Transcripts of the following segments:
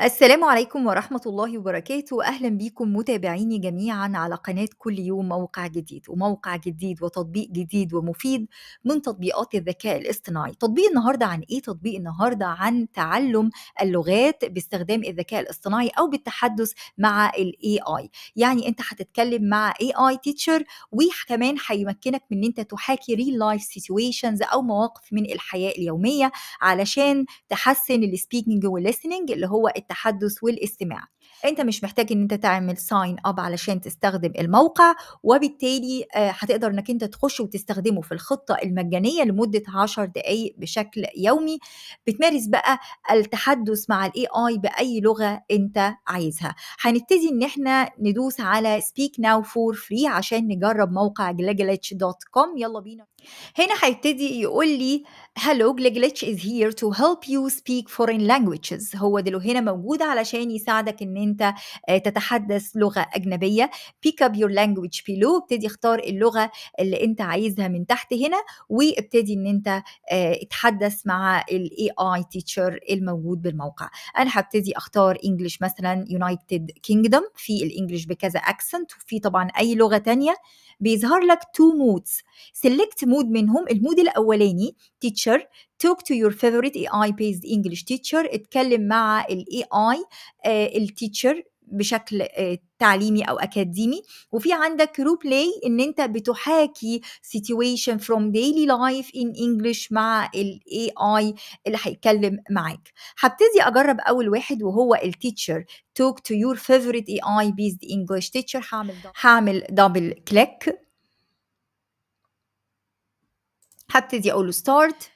السلام عليكم ورحمة الله وبركاته أهلا بكم متابعيني جميعا على قناة كل يوم موقع جديد وموقع جديد وتطبيق جديد ومفيد من تطبيقات الذكاء الاصطناعي تطبيق النهاردة عن إيه؟ تطبيق النهاردة عن تعلم اللغات باستخدام الذكاء الاصطناعي أو بالتحدث مع الـ AI يعني أنت هتتكلم مع AI teacher وكمان هيمكنك من أنت تحاكي real life situations أو مواقف من الحياة اليومية علشان تحسن السبيكنج والlistening اللي هو التحدث والاستماع انت مش محتاج ان انت تعمل ساين اب علشان تستخدم الموقع وبالتالي آه، هتقدر انك انت تخش وتستخدمه في الخطه المجانيه لمده 10 دقائق بشكل يومي بتمارس بقى التحدث مع الاي اي باي لغه انت عايزها هنبتدي ان احنا ندوس على سبيك ناو فور فري عشان نجرب موقع جلاجلتش دوت كوم يلا بينا هنا هيبتدي يقول لي hello glitch is here to help you speak foreign languages هو دلو هنا موجود علشان يساعدك ان انت آه، تتحدث لغه اجنبيه pick up your language below ابتدي اختار اللغه اللي انت عايزها من تحت هنا وابتدي ان انت آه، اتحدث مع الاي اي تيتشر الموجود بالموقع انا هبتدي اختار انجلش مثلا يونايتد كينجدم في الانجلش بكذا اكسنت وفي طبعا اي لغه تانية بيظهر لك تو مودز سيلكت مود منهم المود الاولاني تيتشر توك تو يور favorite اي اي بيزد انجلش تيتشر اتكلم مع الاي اي التيتشر بشكل آه، تعليمي او اكاديمي وفي عندك رو بلاي ان انت بتحاكي سيتويشن فروم ديلي لايف ان انجلش مع الاي اي اللي هيتكلم معاك هبتدي اجرب اول واحد وهو التيتشر توك تو يور فيفورت اي اي بيزد انجلش تيتشر هعمل هعمل دبل كليك هبتدي اقول له ستارت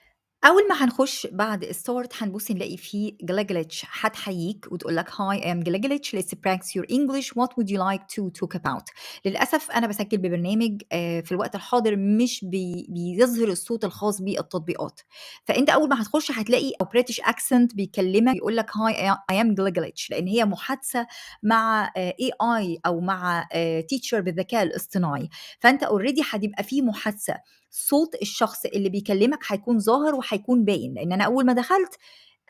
اول ما هنخش بعد ستارت هنبص نلاقي فيه جلجلتش هتحييك وتقول لك هاي ام جلجلتش ليتس براكتس يور انجلش وات وود يو لايك تو توك اباوت للاسف انا بسجل ببرنامج آه، في الوقت الحاضر مش بيظهر الصوت الخاص بالتطبيقات فانت اول ما هتخش هتلاقي بريتش اكسنت بيكلمك بيقول لك هاي اي ام جلجلتش لان هي محادثه مع اي آه، اي او مع تيتشر آه، بالذكاء الاصطناعي فانت اوريدي هتبقى في محادثه صوت الشخص اللي بيكلمك هيكون ظاهر وهيكون باين لان انا اول ما دخلت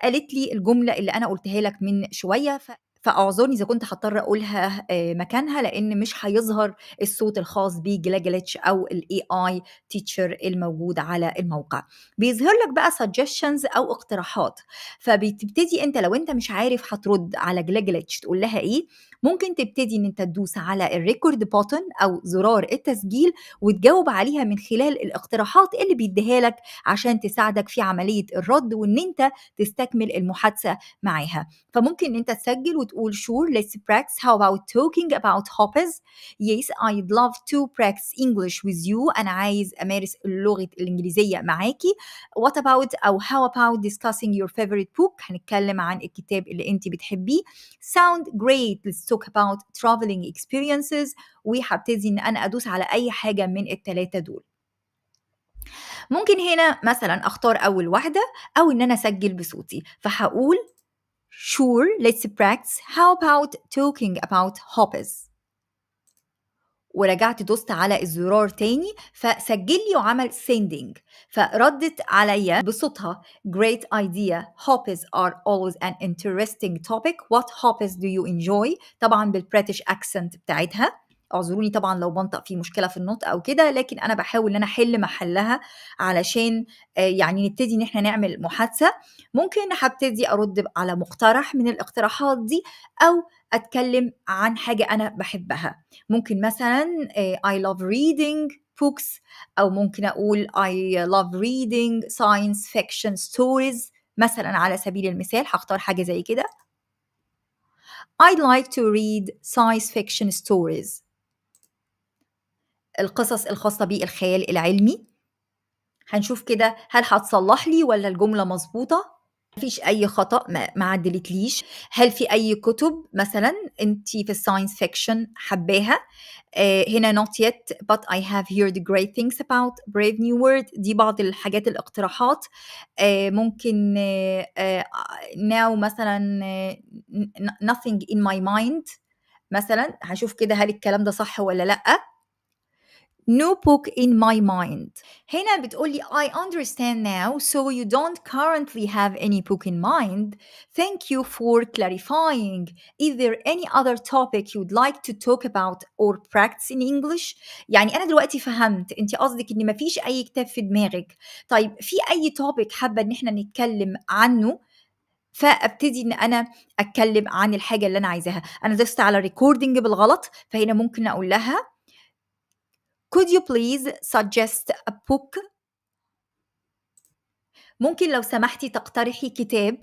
قالت لي الجمله اللي انا قلتها لك من شويه ف... فاعذرني اذا كنت هضطر اقولها آه، مكانها لان مش هيظهر الصوت الخاص بجلاجلتش او الاي اي تيتشر الموجود على الموقع بيظهر لك بقى سجشنز او اقتراحات فبتبتدي انت لو انت مش عارف هترد على جلاجلتش تقول لها ايه ممكن تبتدي ان انت تدوس على الريكورد بوتن او زرار التسجيل وتجاوب عليها من خلال الاقتراحات اللي بيديها لك عشان تساعدك في عمليه الرد وان انت تستكمل المحادثه معاها فممكن ان انت تسجل وتقول بتقول sure let's practice how about talking about hobbies yes I'd love to practice English with you أنا عايز أمارس اللغة الإنجليزية معاكي what about أو how about discussing your favorite book هنتكلم عن الكتاب اللي أنت بتحبيه sound great let's talk about traveling experiences وهبتدي إن أنا أدوس على أي حاجة من التلاتة دول ممكن هنا مثلا اختار اول واحده او ان انا اسجل بصوتي فهقول Sure, let's practice. How about talking about hobbies? ورجعت دوست على الزرار تاني فسجل لي وعمل sending فردت عليا بصوتها great idea hobbies are always an interesting topic what hobbies do you enjoy طبعا بالبريتش accent بتاعتها اعذروني طبعا لو بنطق في مشكله في النطق او كده لكن انا بحاول ان انا احل محلها علشان آه، يعني نبتدي ان احنا نعمل محادثه ممكن هبتدي ارد على مقترح من الاقتراحات دي او اتكلم عن حاجه انا بحبها ممكن مثلا آه، I love reading books او ممكن اقول I love reading science fiction stories مثلا على سبيل المثال هختار حاجه زي كده I'd like to read science fiction stories القصص الخاصة بالخيال العلمي هنشوف كده هل هتصلح لي ولا الجملة مظبوطة مفيش أي خطأ ما عدلتليش هل في أي كتب مثلا أنت في الساينس فيكشن حباها آه هنا not yet but I have heard great things about brave new world دي بعض الحاجات الاقتراحات آه ممكن آه, آه، now مثلا آه، nothing in my mind مثلا هشوف كده هل الكلام ده صح ولا لأ no book in my mind هنا بتقولي I understand now so you don't currently have any book in mind thank you for clarifying is there any other topic you'd like to talk about or practice in English يعني أنا دلوقتي فهمت أنت قصدك إن مفيش أي كتاب في دماغك طيب في أي topic حابة إن إحنا نتكلم عنه فابتدي ان انا اتكلم عن الحاجه اللي انا عايزاها انا دست على ريكوردنج بالغلط فهنا ممكن اقول لها Could you please suggest a book? ممكن لو سمحتي تقترحي كتاب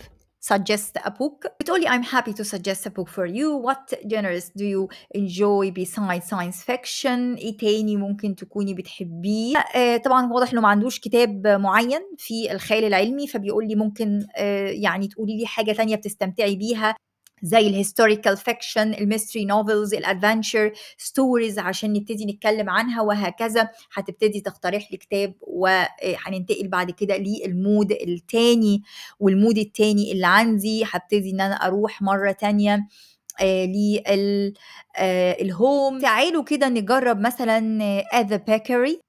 suggest a book بتقولي I'm happy to suggest a book for you what genres do you enjoy besides science fiction ايه تاني ممكن تكوني بتحبيه آه، طبعا واضح انه ما عندوش كتاب معين في الخيال العلمي فبيقول لي ممكن آه، يعني تقولي لي حاجه تانية بتستمتعي بيها زي الهيستوريكال فيكشن الميستري نوفلز الادفنتشر ستوريز عشان نبتدي نتكلم عنها وهكذا هتبتدي تقترح لي كتاب وهننتقل آه، بعد كده للمود التاني والمود التاني اللي عندي هبتدي ان انا اروح مره تانيه آه للهوم آه، تعالوا كده نجرب مثلا ذا بيكري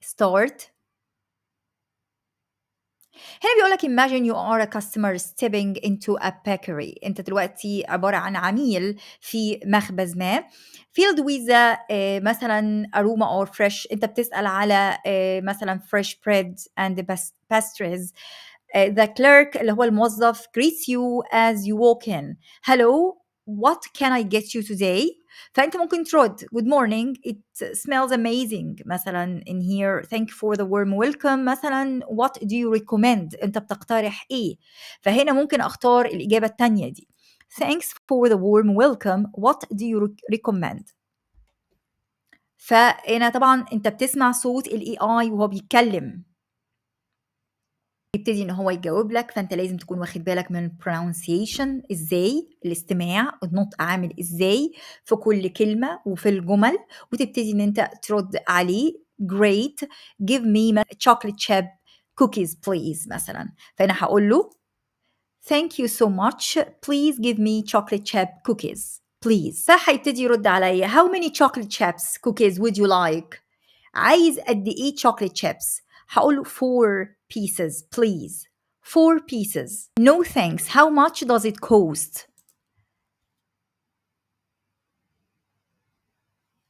ستارت هنا بيقول لك imagine you are a customer stepping into a bakery انت دلوقتي عباره عن عميل في مخبز ما filled with a, uh, مثلا aroma or fresh انت بتسال على uh, مثلا fresh bread and pastries uh, the clerk اللي هو الموظف greets you as you walk in hello what can I get you today فانت ممكن ترد good morning it smells amazing مثلا in here thank you for the warm welcome مثلا what do you recommend انت بتقترح ايه فهنا ممكن اختار الاجابه الثانيه دي thanks for the warm welcome what do you recommend فهنا طبعا انت بتسمع صوت الاي اي وهو بيتكلم يبتدي ان هو يجاوب لك فانت لازم تكون واخد بالك من البرونسيشن ازاي الاستماع النطق عامل ازاي في كل كلمه وفي الجمل وتبتدي ان انت ترد عليه great give me chocolate chip cookies please مثلا فانا هقول له thank you so much please give me chocolate chip cookies please فهيبتدي يرد عليا how many chocolate chips cookies would you like عايز قد ايه chocolate chips هقول four pieces please four pieces no thanks how much does it cost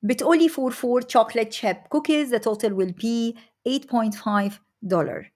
بتقولي for four chocolate chip cookies the total will be 8.5 دولار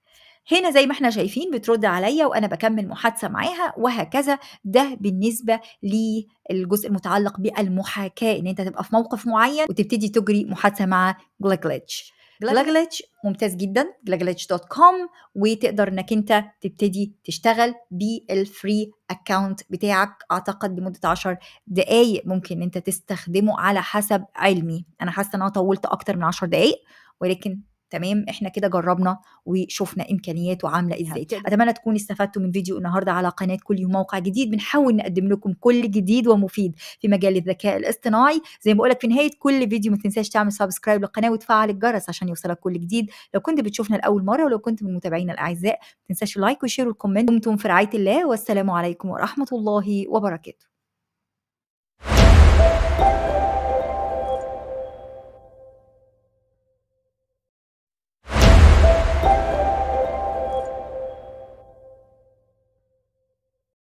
هنا زي ما احنا شايفين بترد عليا وانا بكمل محادثه معاها وهكذا ده بالنسبه للجزء المتعلق بالمحاكاه ان انت تبقى في موقف معين وتبتدي تجري محادثه مع جليكليتش جلاجلتش ممتاز جدا جلاجلتش دوت كوم وتقدر انك انت تبتدي تشتغل بالفري اكونت بتاعك اعتقد لمده 10 دقائق ممكن انت تستخدمه على حسب علمي انا حاسه ان انا طولت اكتر من 10 دقائق ولكن تمام احنا كده جربنا وشفنا امكانياته عامله ازاي اتمنى تكونوا استفدتوا من فيديو النهارده على قناه كل يوم موقع جديد بنحاول نقدم لكم كل جديد ومفيد في مجال الذكاء الاصطناعي زي ما بقولك في نهايه كل فيديو ما تنساش تعمل سبسكرايب للقناه وتفعل الجرس عشان يوصلك كل جديد لو كنت بتشوفنا لاول مره ولو كنت من متابعينا الاعزاء ما تنساش اللايك وشير والكومنت دمتم في رعايه الله والسلام عليكم ورحمه الله وبركاته